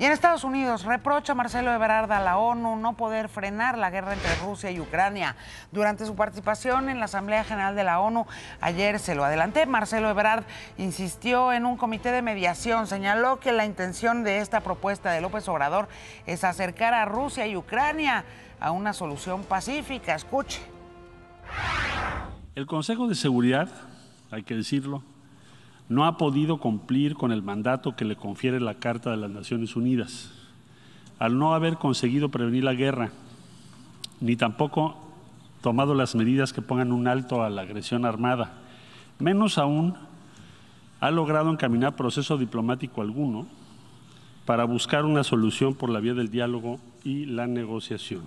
Y en Estados Unidos reprocha Marcelo Ebrard a la ONU no poder frenar la guerra entre Rusia y Ucrania. Durante su participación en la Asamblea General de la ONU, ayer se lo adelanté, Marcelo Ebrard insistió en un comité de mediación, señaló que la intención de esta propuesta de López Obrador es acercar a Rusia y Ucrania a una solución pacífica. Escuche. El Consejo de Seguridad, hay que decirlo, no ha podido cumplir con el mandato que le confiere la Carta de las Naciones Unidas, al no haber conseguido prevenir la guerra, ni tampoco tomado las medidas que pongan un alto a la agresión armada, menos aún ha logrado encaminar proceso diplomático alguno para buscar una solución por la vía del diálogo y la negociación.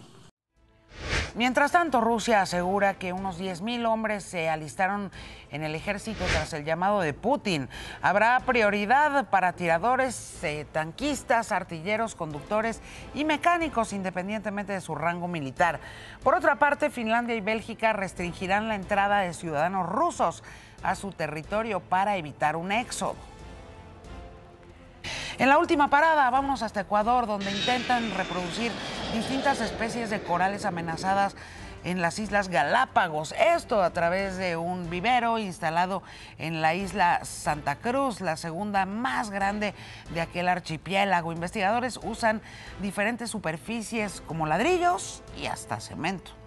Mientras tanto, Rusia asegura que unos 10.000 hombres se alistaron en el ejército tras el llamado de Putin. Habrá prioridad para tiradores, eh, tanquistas, artilleros, conductores y mecánicos, independientemente de su rango militar. Por otra parte, Finlandia y Bélgica restringirán la entrada de ciudadanos rusos a su territorio para evitar un éxodo. En la última parada vamos hasta Ecuador, donde intentan reproducir distintas especies de corales amenazadas en las Islas Galápagos. Esto a través de un vivero instalado en la isla Santa Cruz, la segunda más grande de aquel archipiélago. Investigadores usan diferentes superficies como ladrillos y hasta cemento.